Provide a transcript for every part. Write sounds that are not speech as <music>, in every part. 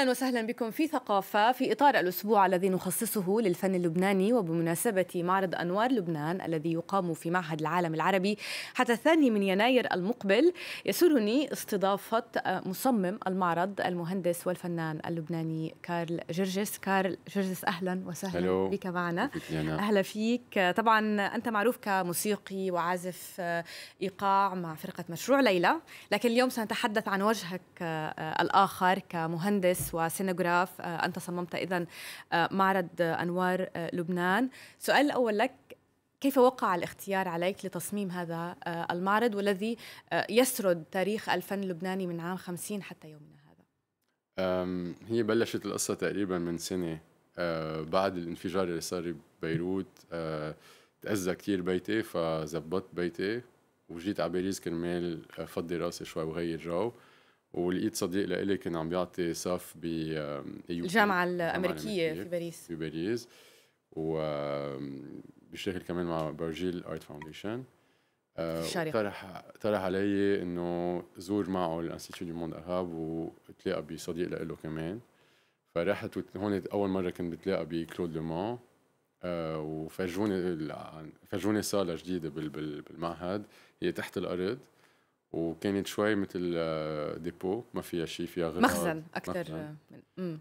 اهلا وسهلا بكم في ثقافه في اطار الاسبوع الذي نخصصه للفن اللبناني وبمناسبه معرض انوار لبنان الذي يقام في معهد العالم العربي حتى الثاني من يناير المقبل يسرني استضافه مصمم المعرض المهندس والفنان اللبناني كارل جرجس كارل جرجس اهلا وسهلا Hello. بك معنا اهلا فيك طبعا انت معروف كموسيقي وعازف ايقاع مع فرقه مشروع ليلى لكن اليوم سنتحدث عن وجهك الاخر كمهندس وسينوغراف آه، أنت صممت إذا آه، معرض آه، أنوار لبنان سؤال الأول لك كيف وقع الاختيار عليك لتصميم هذا المعرض والذي يسرد تاريخ الفن اللبناني من عام 50 حتى يومنا هذا هي بلشت القصة تقريبا من سنة بعد الانفجار اللي صار ببيروت تأذى كتير بيتي فزبطت بيتي وجيت على باريس كرمال فضي راسي شوي وغير جو ولقيت صديق لإلي كان عم بيعطي صف ب الجامعه الامريكيه في باريس في باريس وبشتغل كمان مع برجيل ارت فاونديشن طرح طرح علي انه زور معه الانستيتيو دي موند ارهاب وتلاقى بصديق له كمان فرحت هون اول مره كنت بتلاقى بكلود لومون آه، وفرجوني فرجوني صاله جديده بالمعهد هي تحت الارض وكانت شوي مثل آه، ديبو ما فيها شيء فيها غير مخزن اكثر من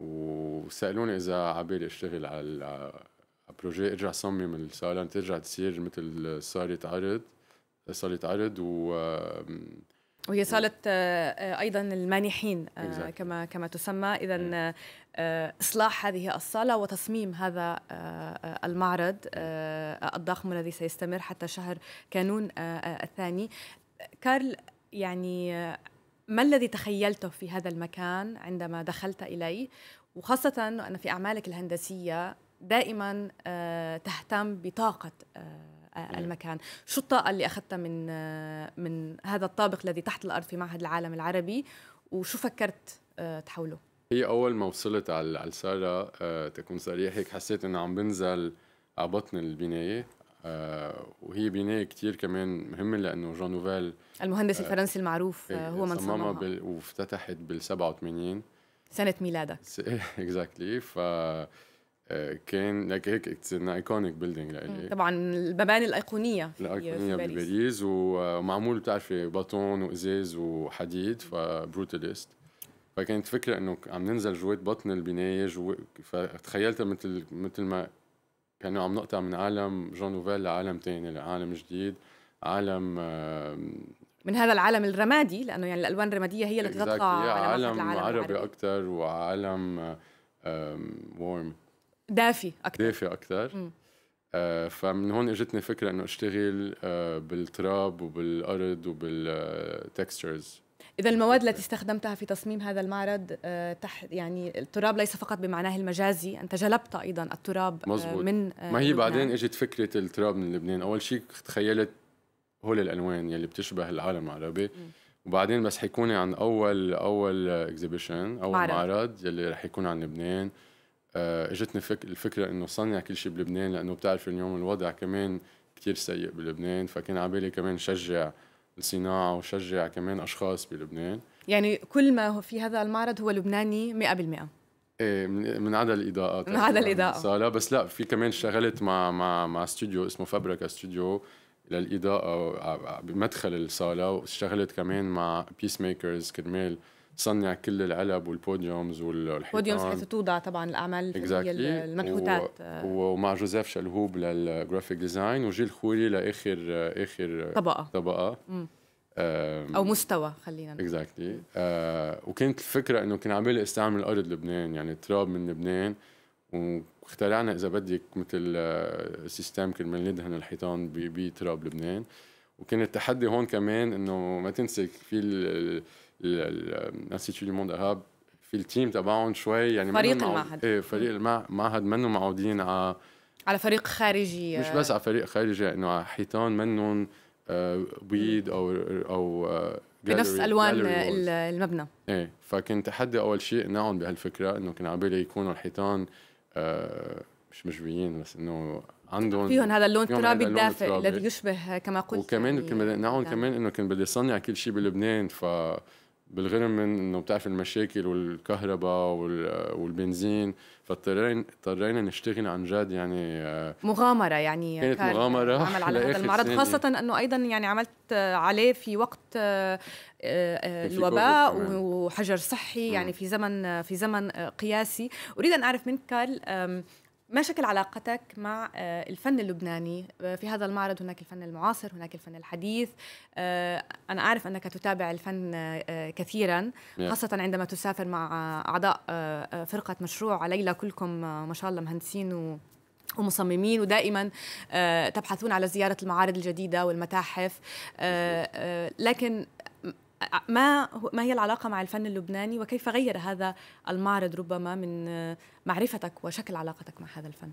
وسالوني اذا عبالي اشتغل على آه، بروجي ارجع صمم الصاله ترجع تصير مثل صاله عرض صاله عرض و وهي صالة آه، أيضا المانحين كما كما تسمى إذا إيه. آه، إصلاح هذه الصالة وتصميم هذا آه، آه، المعرض الضخم الذي سيستمر حتى شهر كانون الثاني كارل يعني ما الذي تخيلته في هذا المكان عندما دخلت إليه وخاصة أن في أعمالك الهندسية دائما تهتم بطاقة المكان شو الطاقة اللي أخذتها من من هذا الطابق الذي تحت الأرض في معهد العالم العربي وشو فكرت تحوله هي اول ما وصلت على السارة آه، تكون صريح هيك حسيت انه عم بنزل على بطن البنايه آه، وهي بنايه كتير كمان مهمه لانه جان نوفال المهندس آه، الفرنسي المعروف إيه، هو من صممها بال... وافتتحت بال 87 سنه ميلادك اكزاكتلي <laughs> ف كان لك هيك اتس ان ايكونيك بيلدينغ لإلي طبعا المباني الايقونيه في الايقونيه بباريس ومعمول بتعرفي باطون وازاز وحديد فبروتاليست فكانت فكره انه عم ننزل جوات بطن البنايه جو... فتخيلتها مثل مثل ما كانوا عم نقطع من عالم جون نوفيل لعالم تاني لعالم جديد عالم من هذا العالم الرمادي لانه يعني الالوان الرماديه هي اللي تغطى على عالم عربي اكثر وعالم وورم دافي اكثر دافي اكثر آه، فمن هون اجتني فكره انه اشتغل آه، بالتراب وبالارض وبالتكستشرز آه، اذا المواد التي استخدمتها في تصميم هذا المعرض آه، تحت يعني التراب ليس فقط بمعناه المجازي انت جلبت ايضا التراب آه، مزبوط. من آه، ما هي لبنان. بعدين اجت فكره التراب من لبنان اول شيء تخيلت هول الالوان يلي بتشبه العالم العربي م. وبعدين بس حيكون عن اول اول اكزيبيشن اول معرض, معرض يلي رح يكون عن لبنان اجتني فك الفكره انه صنع كل شيء بلبنان لانه بتعرف اليوم الوضع كمان كتير سيء بلبنان فكان على بالي كمان شجع الصناعه وشجع كمان اشخاص بلبنان يعني كل ما في هذا المعرض هو لبناني 100% ايه من عدا الاضاءات من يعني عدا يعني الاضاءه صالة بس لا في كمان اشتغلت مع مع مع استوديو اسمه فابريكا استوديو للاضاءه آه، آه، آه، بمدخل الصاله واشتغلت كمان مع بيس ميكرز كرمال تصنع كل العلب والبوديومز والحيطان بوديومز حيث توضع طبعا الاعمال exactly. المنحوتات و... ومع جوزيف شلهوب للجرافيك ديزاين وجيل خوري لاخر اخر طبقه طبقه مم. او مستوى خلينا نقول اكزاكتلي exactly. آه وكانت الفكره انه كان عم استعمل ارض لبنان يعني تراب من لبنان واخترعنا اذا بدك مثل سيستم آه، كرمال ندهن الحيطان بتراب لبنان وكان التحدي هون كمان انه ما تنسى في الانستيتيوت ال... موند العرب في التيم تبعهم شوي يعني فريق المعهد ايه فريق المعهد منهم معودين على على فريق خارجي مش بس على فريق خارجي انه على حيطان منهم بيض او او بنفس الوان المبنى ايه فكنت تحدي اول شيء اقنعهم بهالفكره انه كان على بالي يكونوا الحيطان مش مشبيين بس انه عندهم فيهم هذا اللون الترابي الدافئ الذي يشبه كما قلت وكمان كنت بدي كمان انه كنت بدي صنع كل شيء بلبنان ف بالغرم من انه بتعرف المشاكل والكهرباء والبنزين فاضطرينا اضطرينا نشتغل عن جد يعني آه، مغامره يعني كانت مغامره عمل على <laughs> هذا المعرض خاصه انه ايضا يعني عملت عليه في وقت آه، آه، الوباء وحجر صحي يعني في زمن في زمن قياسي اريد ان اعرف منك كارل ما شكل علاقتك مع آه، الفن اللبناني آه، في هذا المعرض هناك الفن المعاصر هناك الفن الحديث آه، أنا أعرف أنك تتابع الفن كثيرا نعم. خاصة عندما تسافر مع أعضاء فرقة مشروع ليلى كلكم ما شاء الله مهندسين و ومصممين ودائما تبحثون على زيارة المعارض الجديدة والمتاحف لكن ما ما هي العلاقة مع الفن اللبناني وكيف غير هذا المعرض ربما من آه، معرفتك وشكل علاقتك مع هذا الفن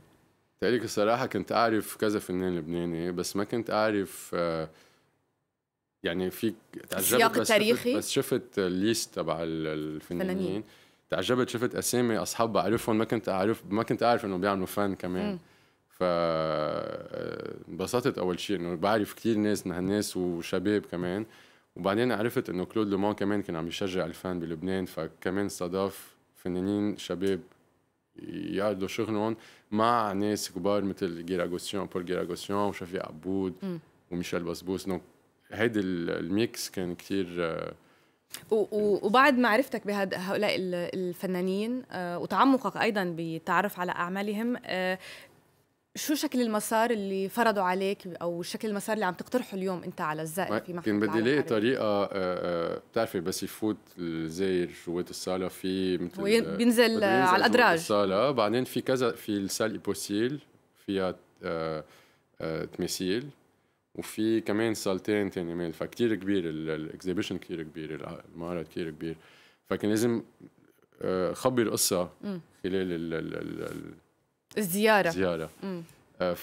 تقريبا الصراحة كنت أعرف كذا فنان لبناني بس ما كنت أعرف آه، يعني في تعجبت بس شفت, بس شفت الليست تبع الفنانين تعجبت شفت أسامي أصحاب بعرفهم ما كنت أعرف ما كنت أعرف إنه بيعملوا فن كمان م. ف آه، انبسطت اول شيء انه بعرف كثير ناس من هالناس وشباب كمان وبعدين عرفت انه كلود لومون كمان كان عم يشجع الفان بلبنان فكمان استضاف فنانين شباب يعرضوا شغلهم مع ناس كبار مثل جيراغوسيون بول جيراغوسيون وشفيق عبود م. وميشيل بسبوس دونك هيدي الميكس كان كثير آه، وبعد معرفتك بهؤلاء الفنانين آه، وتعمقك ايضا بالتعرف على اعمالهم آه، شو شكل المسار اللي فرضوا عليك او شكل المسار اللي عم تقترحه اليوم انت على الزائر في محل كان بدي الاقي طريقه آه، آه، بتعرفي بس يفوت الزاير جوات الصاله في مثل بينزل على الادراج الصاله بعدين في كذا في السال ايبوسيل فيها آه، تمثيل وفي كمان صالتين تاني مال فكتير كبير الاكزيبيشن كتير كبير المعرض كتير كبير فكان لازم خبر قصه خلال الزياره زياره آه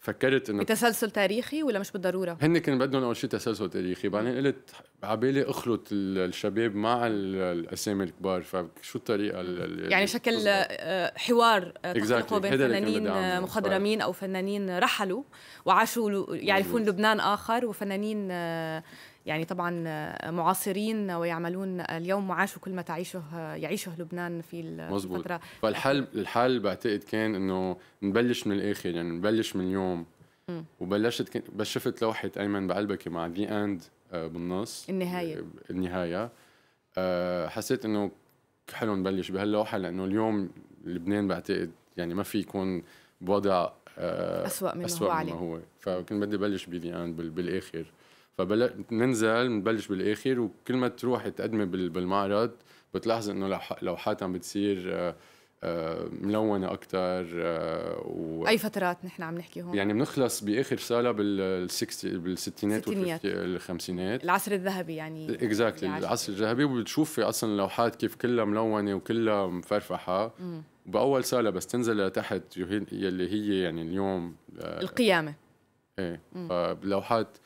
ففكرت انه بتسلسل تاريخي ولا مش بالضروره؟ هن كان بدهم اول شيء تسلسل تاريخي بعدين قلت عبالي اخلط الشباب مع الاسامي الكبار فشو الطريقه اللي يعني شكل آه، حوار آه، تخلقه بين فنانين آه، مخضرمين او فنانين رحلوا وعاشوا يعني يعرفون لبنان اخر وفنانين آه يعني طبعا آه، معاصرين ويعملون اليوم وعاشوا كل ما تعيشه آه، يعيشه لبنان في مزبوط. الفترة فالحل الحل بعتقد كان انه نبلش من الاخر يعني نبلش من اليوم م. وبلشت بس شفت لوحة ايمن بعلبكي مع ذا اند آه، بالنص النهاية النهاية حسيت انه حلو نبلش بهاللوحة لانه اليوم لبنان بعتقد يعني ما في يكون بوضع أسوأ من أسوأ هو عليه هو فكنت بدي بلش بذا اند بالاخر فبلش ننزل بنبلش بالاخر وكل ما تروحي تقدمي بالمعرض بتلاحظي انه لوحات عم بتصير آه، آه، ملونه اكثر آه، و اي فترات نحن عم نحكي هون يعني بنخلص باخر صاله بالستينات والخمسينات العصر الذهبي يعني اكزاكتلي يعني exactly. العصر الذهبي وبتشوفي اصلا اللوحات كيف كلها ملونه وكلها مفرفحه باول صاله بس تنزل لتحت يلي هي يعني اليوم القيامه ايه فلوحات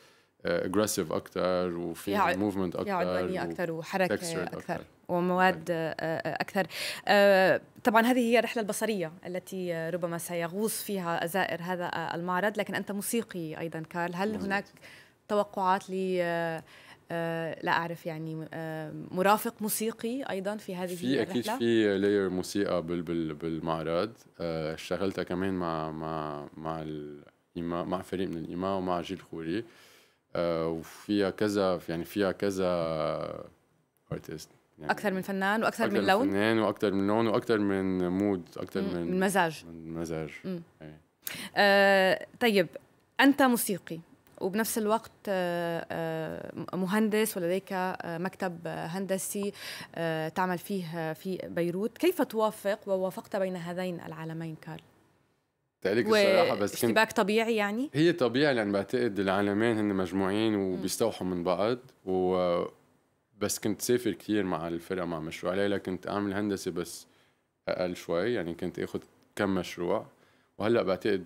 اجريسيف اكثر وفي موفمنت اكثر فيها عدوانيه اكثر وحركه اكثر ومواد أيوة. آه، آه، اكثر آه، طبعا هذه هي الرحله البصريه التي ربما سيغوص فيها زائر هذا المعرض لكن انت موسيقي ايضا كارل هل مزيد. هناك توقعات ل لا اعرف يعني مرافق موسيقي ايضا في هذه في الرحله اكيد في لاير موسيقى بالمعرض اشتغلتها كمان مع مع مع مع فريق من الإمام ومع جيل خوري آه، وفيها كذا يعني فيها كذا ارتست يعني اكثر من فنان واكثر من لون أكثر من فنان واكثر من لون واكثر من مود اكثر من من مزاج من مزاج يعني. آه طيب انت موسيقي وبنفس الوقت آه، آه، مهندس ولديك مكتب هندسي تعمل فيه في بيروت كيف توافق ووافقت بين هذين العالمين كارل تعليق الصراحه بس اشتباك كنت طبيعي يعني؟ هي طبيعي لان بعتقد العالمين هن مجموعين وبيستوحوا من بعض و بس كنت سافر كثير مع الفرقه مع مشروع ليلى كنت اعمل هندسه بس اقل شوي يعني كنت اخذ كم مشروع وهلا بعتقد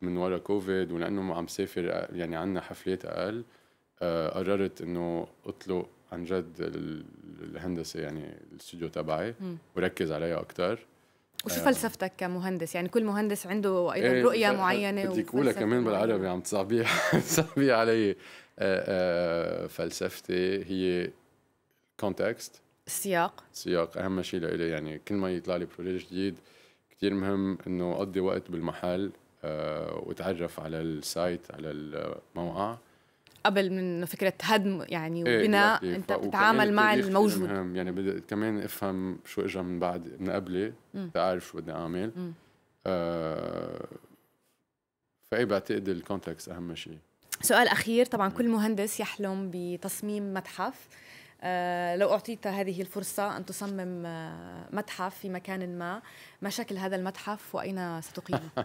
من ورا كوفيد ولانه عم سافر يعني عندنا حفلات اقل آه، قررت انه اطلق عن جد الهندسه يعني الاستوديو تبعي وركز عليها اكثر وشو آه. فلسفتك كمهندس يعني كل مهندس عنده ايضا إيه رؤيه معينه بدي اقولها كمان بالعربي عم تصعبيها <laughs> تصعبي علي آه، آه، فلسفتي هي كونتكست السياق السياق اهم شيء لإلي يعني كل ما يطلع لي بروجي جديد كثير مهم انه اقضي وقت بالمحل واتعرف على السايت على الموقع قبل من فكره هدم يعني إيه، إيه، وبناء إيه انت بتتعامل مع الموجود يعني بدي كمان افهم شو اجى من بعد من قبلي تعرف شو بدي اعمل آه، فاي بعتقد الكونتكست اهم شيء سؤال اخير طبعا كل مهندس يحلم بتصميم متحف آه لو أعطيت هذه الفرصة أن تصمم آه، متحف في مكان ما ما شكل هذا المتحف وأين ستقيمه؟ <laughs>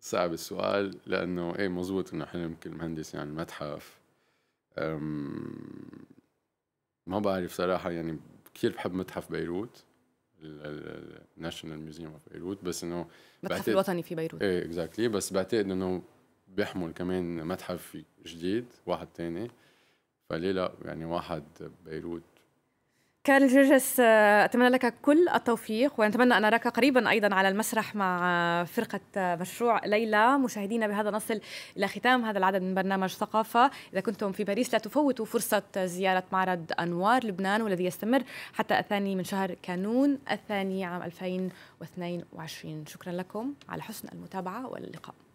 صعب السؤال لانه ايه مزبوط انه حلم كل مهندس يعني متحف ما بعرف صراحة يعني كثير بحب متحف بيروت الناشونال ميوزيوم اوف بيروت بس انه المتحف الوطني في بيروت ايه اكزاكتلي بس بعتقد انه بيحمل كمان متحف جديد واحد تاني فليه لا يعني واحد بيروت كارل جرجس آه، أتمنى لك كل التوفيق ونتمنى أن أراك قريبا أيضا على المسرح مع فرقة آه، مشروع ليلى مشاهدينا بهذا نصل إلى ختام هذا العدد من برنامج ثقافة إذا كنتم في باريس لا تفوتوا فرصة زيارة معرض أنوار لبنان والذي يستمر حتى الثاني من شهر كانون الثاني عام 2022 شكرا لكم على حسن المتابعة واللقاء